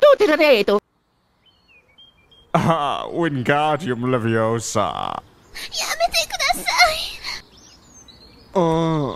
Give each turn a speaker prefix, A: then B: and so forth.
A: Potutereto. Ah, Wingardium Leviosa.
B: やめてください。ああ。